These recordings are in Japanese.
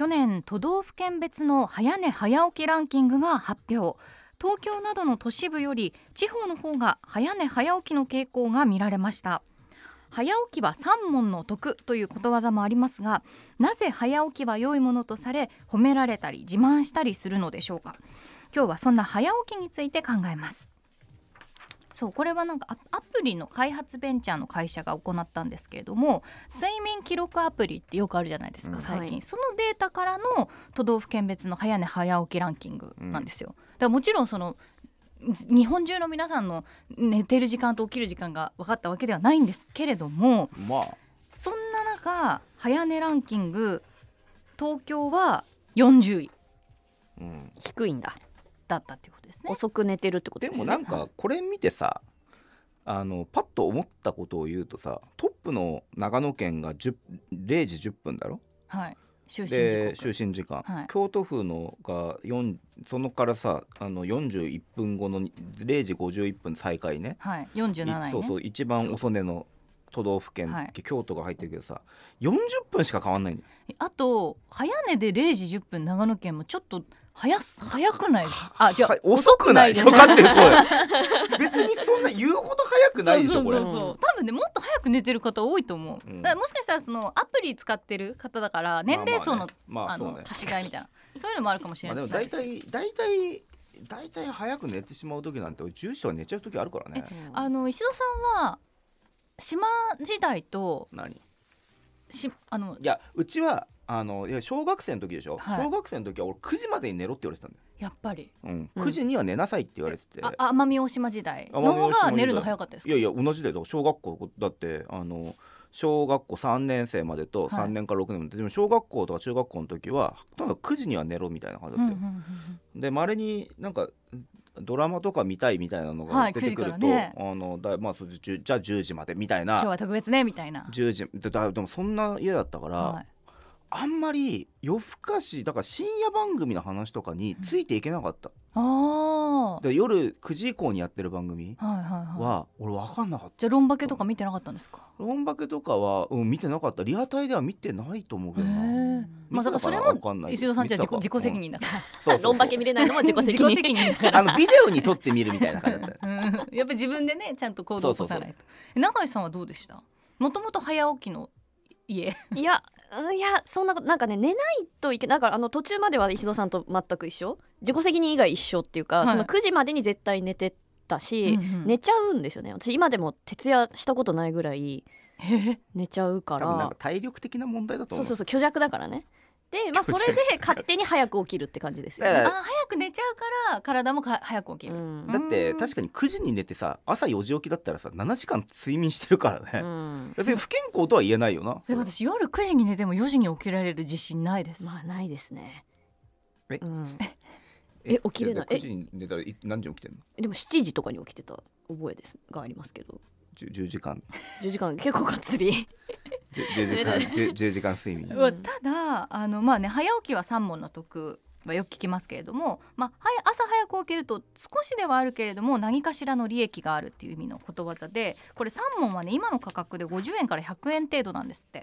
去年都道府県別の早寝早起きランキングが発表東京などの都市部より地方の方が早寝早起きの傾向が見られました早起きは三問の徳ということわざもありますがなぜ早起きは良いものとされ褒められたり自慢したりするのでしょうか今日はそんな早起きについて考えますそうこれはなんかアプリの開発ベンチャーの会社が行ったんですけれども睡眠記録アプリってよくあるじゃないですか、うん、最近、はい、そのデータからの都道府県別の早寝早起きランキングなんですよ。だからもちろんその日本中の皆さんの寝てる時間と起きる時間が分かったわけではないんですけれども、まあ、そんな中早寝ランキング東京は40位、うん、低いんだだったっていうことですね遅く寝てるってことで、ね、もなんかこれ見てさ、あのパッと思ったことを言うとさトップの長野県が10時10分だろ、はい、就寝時間就寝時間、はい、京都府のが4そのからさあの41分後の0時51分再開ね、はい、47ねそうそう一番遅寝の都道府県、はい、京都が入ってるけどさ40分しか変わんないんだよあと早寝で0時10分長野県もちょっと早す早くないですあじゃ遅くないとか ってこれ別にそんな言うほど早くないでしょこれ多分ねもっと早く寝てる方多いと思う、もしかしたらそのアプリ使ってる方だから年齢層の足し替えみたいなそういうのもあるかもしれないでも大体大体大体早く寝てしまう時なんて住所は寝ちゃう時あるからねあの石戸さんは島時代と何しあのいやうちはあのいや小学生の時でしょ、はい、小学生の時は俺9時までに寝ろって言われてたんだよやっぱり、うん、9時には寝なさいって言われてて、うん、奄美大島時代の方が寝るの早かったですかいやいや同じだよ小学校だってあの小学校3年生までと3年から6年まで、はい、でも小学校とか中学校の時はとにかく9時には寝ろみたいな感じだったよ、うんうんうん、でまれになんかドラマとか見たいみたいなのが出てくると、はいね、あのだまあ、じゃあ10時までみたいな今日は特別ねみたいな10時でだでもそんな家だったから、はいあんまり夜更かしだから深夜番組の話とかについていけなかった、うん、あ夜9時以降にやってる番組は俺分かんなかったじゃあ「ロンバケ」とか見てなかったんですかロンバケとかは、うん、見てなかったリアタイでは見てないと思うけどなまあだからそれも石戸さんじゃ自己自己責任だから、うロン バケ見れないのも自己責任あのビデオに撮って見るみたいな感じだった、うん、やっぱり自分でねちゃんと行動を起こさないと永井さんはどうでしたもともと早起きの家いやうん、いやそんなことなんかね寝ないといけなんかあの途中までは石戸さんと全く一緒自己責任以外一緒っていうか、はい、その9時までに絶対寝てたし、うんうん、寝ちゃうんですよね私今でも徹夜したことないぐらい寝ちゃうから体力的な問題だとそうそうそう虚弱だからねで、まあ、それで勝手に早く起きるって感じですよ、ね、あ早く寝ちゃうから体もか早く起きる、うんだって確かに9時に寝てさ朝4時起きだったらさ7時間睡眠してるからうね、ん別に不健康とは言えないよなでも私夜9時に寝ても4時に起きられる自信ないです、まあないですねえうん、え起きれないえ時に寝たらい何時起きてるのでも七時とかに起きてた覚えですがありますけど十十時間十時間結構がっつり十時間1時間睡眠、ただあの、まあね、早起きは三問の得はよく聞きますけれども、まあ、朝早く起きると少しではあるけれども何かしらの利益があるっていう意味のことわざでこれ3問はね今の価格で50円から100円程度なんですって。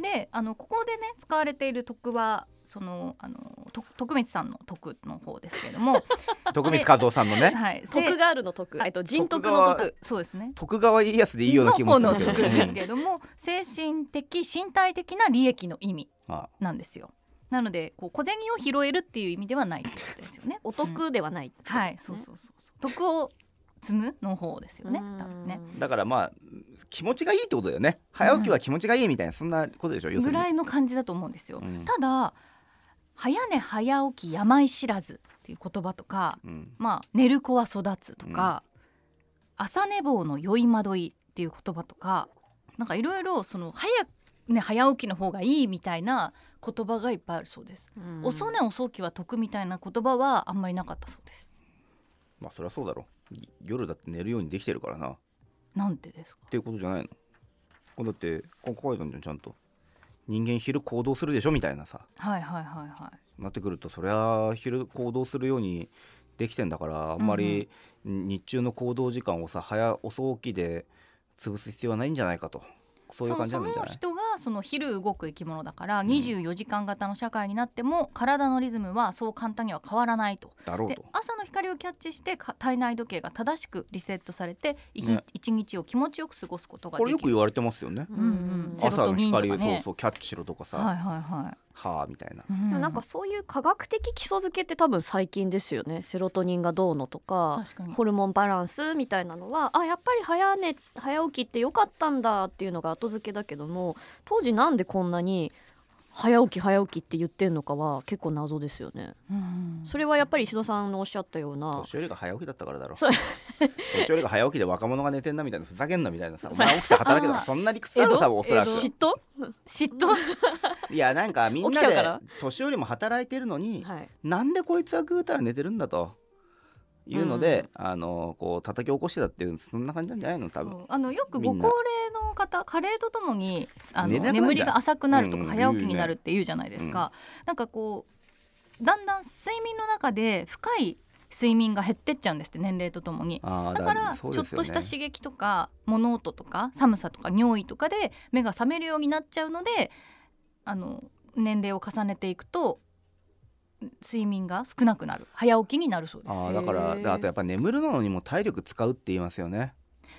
であのここでね使われている徳はそのあの徳光さんの徳の方ですけれども 徳光和夫さんのね、はい、徳があるの徳、えっと、人徳の徳そうですね徳川家康でいいような気もするけど、の徳ですけれども精神的身体的な利益の意味なんですよ。なのでこう小銭を拾えるっていう意味ではないってことですよね。お得ではない、ね、はい、そうそうそうそう。得を積むの方ですよね。多分ね。だからまあ気持ちがいいってことだよね。早起きは気持ちがいいみたいな、そんなことでしょ。ぐらいの感じだと思うんですよ。うん、ただ早寝早起き病知らずっていう言葉とか、うん、まあ寝る子は育つとか、うん、朝寝坊の酔い惑いっていう言葉とか、なんかいろいろその早ね、早起きの方がいいみたいな言葉がいっぱいあるそうです、うん、遅寝遅起きは得みたいな言葉はあんまりなかったそうですまあそりゃそうだろう。夜だって寝るようにできてるからななんでですかっていうことじゃないのだってここのちゃんと人間昼行動するでしょみたいなさはいはいはいはいなってくるとそりゃ昼行動するようにできてんだからあんまり日中の行動時間をさ早遅起きで潰す必要はないんじゃないかとそういう感じなんじゃないその人がその昼動く生き物だから24時間型の社会になっても体のリズムはそう簡単には変わらないと。だろうと朝の光をキャッチして体内時計が正しくリセットされて一、日を気持ちよく過ごすことができる、これよく言われてますよね。うんうん、朝の光、そうそうキャッチしろとかさ。はいはいはいはあみたいな、うん、なんかそういう科学的基礎づけって多分最近ですよねセロトニンがどうのとかホルモンバランスみたいなのはあやっぱり早寝早起きってよかったんだっていうのが後付けだけども当時なんでこんなに早起き早起きって言ってんのかは結構謎ですよね、うん、それはやっぱり石戸さんのおっしゃったような年寄りが早起きだったからだろ 年寄りが早起きで若者が寝てんなみたいなふざけんなみたいなさお前起きて働けたらそんな理屈だろ多分おそらく嫉妬嫉妬 いやなんかみんなで年寄りも働いてるのに、はい、なんでこいつはぐうたら寝てるんだと。いうので、うん、あのこう叩き起こしてたっていうそんな感じなんじゃないの多分あのよくご高齢の方加齢とともにあの眠りが浅くなるとか早起きになるっていうじゃないですか、うん、なんかこうだんだん睡眠の中で深い睡眠が減ってっちゃうんですって年齢とともにだからちょっとした刺激とか、ね、物音とか寒さとか尿意とかで目が覚めるようになっちゃうのであの年齢を重ねていくと睡眠が少なくなる早起きになるそうですあだからあとやっぱ眠るのにも体力使うって言いますよね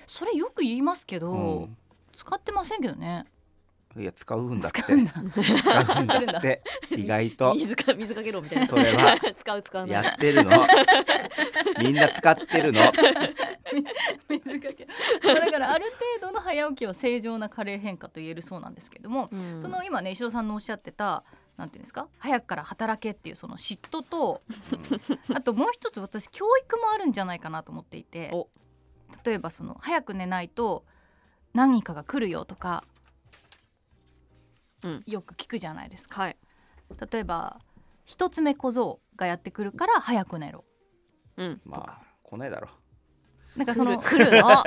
それよく言いますけど、うん、使ってませんけどねいや使うんだって使うんだって 意外と水か水かけろみたいなそれは 使う使うやってるの みんな使ってるの水かけだからある程度の早起きは正常な加齢変化と言えるそうなんですけれども、うん、その今ね石戸さんのおっしゃってたなんていうんですか早くから働けっていうその嫉妬と、うん、あともう一つ私教育もあるんじゃないかなと思っていて例えばその早く寝ないと何かが来るよとかよく聞くじゃないですか、例えば「一つ目小僧」がやってくるから早く寝ろ、うん、まあ来ないだろなんかその来るの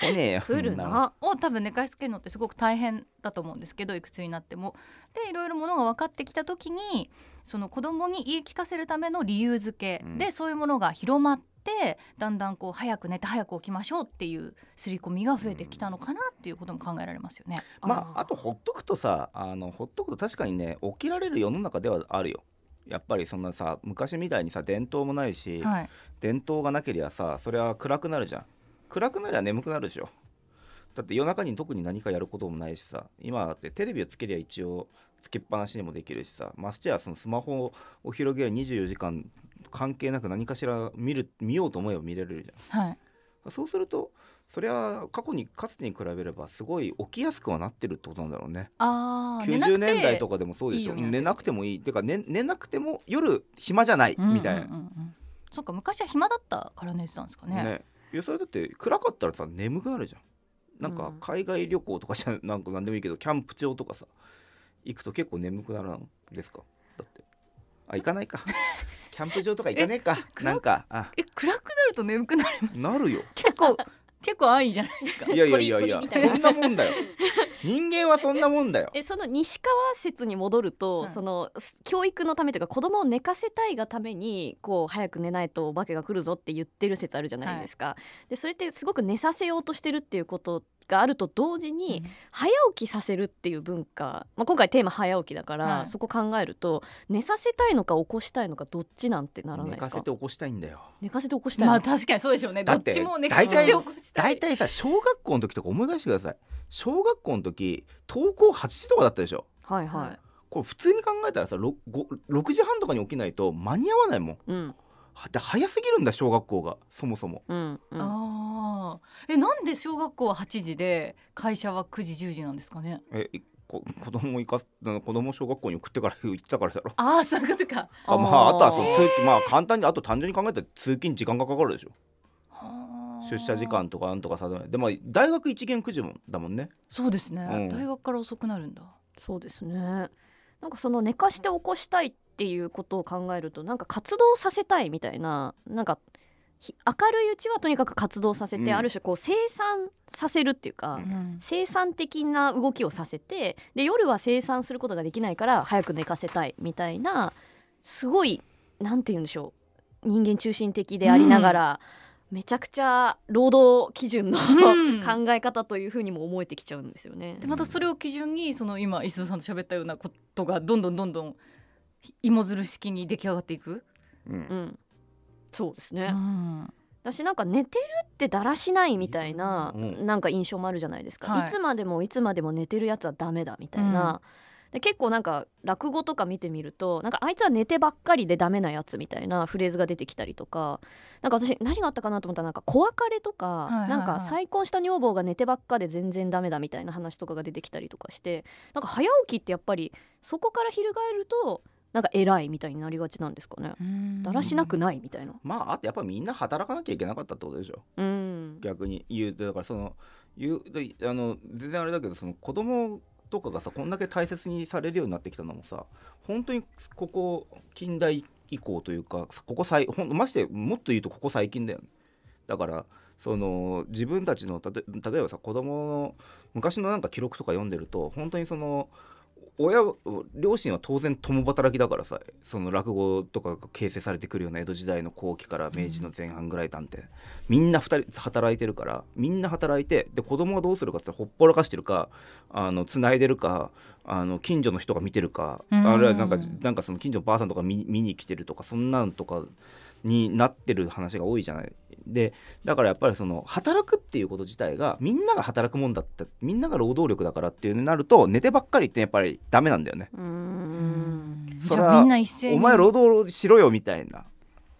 来ねえよ来るのを多分寝かしつけるのってすごく大変だと思うんですけどいくつになっても。でいろいろものが分かってきた時にその子供に言い聞かせるための理由付けで、そういうものが広まってってだんだんこう早く寝て早く起きましょうっていう刷り込みが増えてきたのかなっていうことも考えられますよね。うん、まああとほっとくとさあのほっとくと確かにね起きられる世の中ではあるよ。やっぱりそんなさ昔みたいにさ伝統もないし、はい、伝統がなけりゃさそれは暗くなるじゃん暗くなりゃ眠くなるでしょだって夜中に特に何かやることもないしさ今だってテレビをつけりゃ一応つけっぱなしにもできるしさましてやそのスマホを広げる24時間関係なく何かしら見る見ようと思えば見れるじゃん。はいそうするとそれは過去にかつてに比べればすごい起きやすくはなってるってことなんだろうね。あ90年代とかでもそうでしょ寝なくてもいいっていうか寝寝なくても夜暇じゃないみたいな。うんうんうん、そっか昔は暇だったから寝てたんですかね。ねいやそれだって暗かったらさ眠くなるじゃん。なんか海外旅行とかじゃ なんか何でもいいけどキャンプ場とかさ行くと結構眠くなるんですかだってあ行かないか キャンプ場とか行かねえかなんかあえ暗くなると眠くなりますなるよ結構結構安易じゃないですかいやいやいやいやそんなもんだよ人間はそんなもんだよえその西川説に戻ると、うん、その教育のためというか子供を寝かせたいがためにこう早く寝ないとお化けが来るぞって言ってる説あるじゃないですか、はい、でそれってすごく寝させようとしてるっていうことがあると同時に、早起きさせるっていう文化、まあ、今回テーマ早起きだから、はい、そこ考えると寝させたいのか起こしたいのかどっちなんてならない寝かせて起こしたいんだよ寝かせて起こしたいまあ確かにそうでしょうねどっちも寝かせて起こしたい大体さ小学校の時とか思い出してください小学校の時登校8時とかだったでしょはいはいこれ普通に考えたらさ 6, 5 6時半とかに起きないと間に合わないもん、うんで早すぎるんだ小学校がそもそも。うんうん、あえなんで小学校は八時で会社は九時十時なんですかねえ子供行か子供小学校に送ってから行ったからだろああそういうことかあまああとはその通勤まあ簡単にあと単純に考えたら通勤時間がかかるでしょ出社時間とかなんとかさでも大学一限九時もだもんねそうですね、うん、大学から遅くなるんだそうですねなんかその寝かして起こしたいっっていうことを考えるとなんか活動させたいみたいななんか明るいうちはとにかく活動させて、うん、ある種こう生産させるっていうか、うん、生産的な動きをさせてで夜は生産することができないから早く寝かせたいみたいなすごい何て言うんでしょう人間中心的でありながら、うん、めちゃくちゃ労働基準の 考え方というふうにも思えてきちゃうんですよね。でまたそれを基準にその今石田さんと喋ったようなことがどんどんどんどん芋づる式に出来上がっていく、うん、うん、そうですね、うん私なんか寝てるってだらしないみたいななんか印象もあるじゃないですか、はい、いつまでもいつまでも寝てるやつはダメだみたいな、うん、で結構なんか落語とか見てみるとなんかあいつは寝てばっかりでダメなやつみたいなフレーズが出てきたりとかなんか私何があったかなと思ったらなんか小別れとか、はいはいはい、なんか再婚した女房が寝てばっかで全然ダメだみたいな話とかが出てきたりとかしてなんか早起きってやっぱりそこから翻るとなんか偉いみたいになりがちなんですかねだらしなくないみたいなまああとやっぱみんな働かなきゃいけなかったってことでしょうん逆に言うだからその言うあの全然あれだけどその子供とかがさこんだけ大切にされるようになってきたのもさ本当にここ近代以降というかここ最ほんましてもっと言うとここ最近だよねだからその自分たちの例えばさ子供の昔のなんか記録とか読んでると本当にその親両親は当然共働きだからさその落語とかが形成されてくるような江戸時代の後期から明治の前半ぐらいなんて、うん、みんな2人働いてるからみんな働いてで子供はどうするかってほっぽらかしてるかあの繋いでるかあの近所の人が見てるか、うん、あるいはなんかなんかその近所のばあさんとか見見に来てるとかそんなんとかになってる話が多いじゃないでだからやっぱりその働くっていうこと自体がみんなが働くもんだってみんなが労働力だからっていうになると寝てばっかりってやっぱりダメなんだよね。それはお前労働しろよみたいな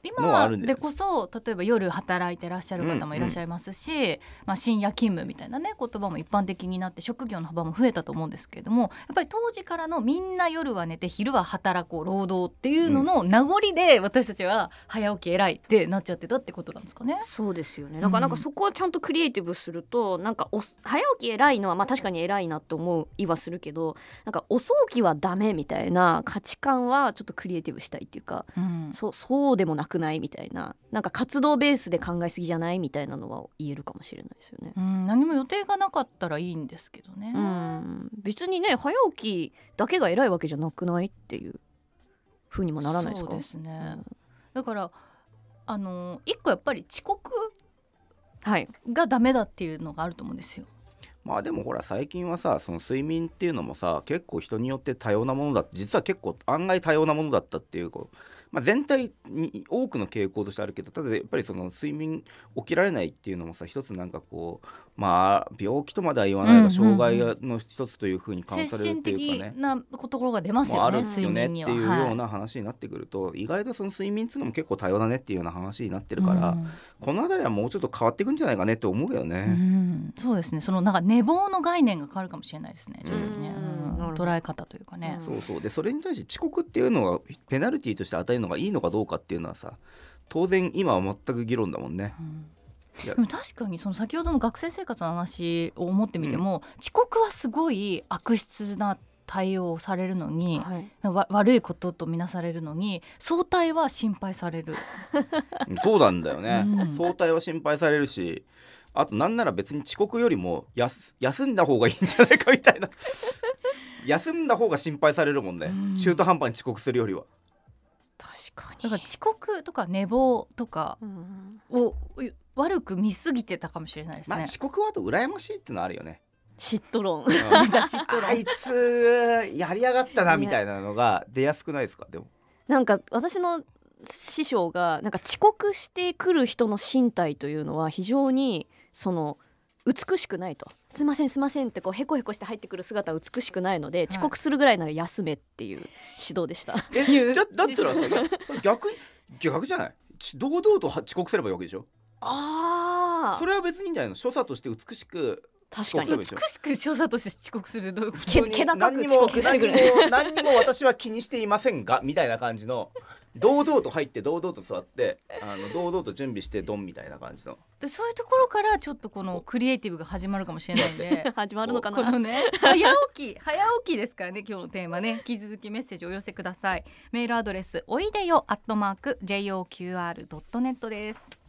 今でこそ例えば夜働いてらっしゃる方もいらっしゃいますし、うんうん、まあ、深夜勤務みたいなね言葉も一般的になって職業の幅も増えたと思うんですけれどもやっぱり当時からのみんな夜は寝て昼は働こう労働っていうのの名残で私たちは早起き偉いってなっちゃってたってことなんですかね。そうですよねだからなんかそこはちゃんとクリエイティブすると、なんかお早起き偉いのは、まあ、確かに偉いなと思ういはするけどなんか遅起きはダメみたいな価値観はちょっとクリエイティブしたいっていうか、うん、そうそうでもなくくないみたいななんか活動ベースで考えすぎじゃないみたいなのは言えるかもしれないですよね。うん何も予定がなかったらいいんですけどね。うん別にね早起きだけが偉いわけじゃなくないっていうふうにもならないですか。そうですね。うん、だからあの一個やっぱり遅刻がダメだっていうのがあると思うんですよ。はいまあでもほら最近はさその睡眠っていうのもさ結構人によって多様なものだって実は結構案外多様なものだったっていううまあ、全体に多くの傾向としてあるけどただやっぱりその睡眠起きられないっていうのもさ一つなんかこうまあ病気とまでは言わないが障害の一つというふうに感されるっていうかね、すよねあるよねっていうような話になってくると、意外とその睡眠っていうのも結構多様だねっていうような話になってるから、この辺りはもうちょっと変わっていくんじゃないかねと思うけね、そうですねそのなんか寝坊の概念が変わるかもしれないですね徐々にね。捉え方というかね。そうそうでそれに対して遅刻っていうのはペナルティとして与えるのがいいのかどうかっていうのはさ当然今は全く議論だもんね。うんでも確かにその先ほどの学生生活の話を思ってみても、うん、遅刻はすごい悪質な対応をされるのに、はい、悪いこととみなされるのに早退は心配される そうなんだよね、うん、早退は心配されるしあとなんなら別に遅刻よりも休んだ方がいいんじゃないかみたいな休んだ方が心配されるもんね、うん、中途半端に遅刻するよりは確かにだから遅刻とか寝坊とかを悪く見すぎてたかもしれないですね、まあ、遅刻はあと羨ましいってのあるよね嫉妬論、うん、あいつやりやがったなみたいなのが出やすくないですかでもなんか私の師匠がなんか遅刻してくる人の身体というのは非常にその美しくないと「すいませんすいません」ってこうへこへこして入ってくる姿は美しくないので、はい、遅刻するぐらいなら休めっていう指導でした。えじゃだったらさ逆逆じゃない堂々と遅刻すればいいわけでしょああそれは別にいいんじゃないの所作として美しく確かに美しく所作として遅刻するどういうこと気何にも私は気にしていませんがみたいな感じの堂々と入って堂々と座ってあの堂々と準備してドンみたいな感じのでそういうところからちょっとこのクリエイティブが始まるかもしれないんで 始まるのかなこのね早起き早起きですからね今日のテーマね引き続きメッセージお寄せくださいメールアドレスおいでよアットマーク JOQR.net です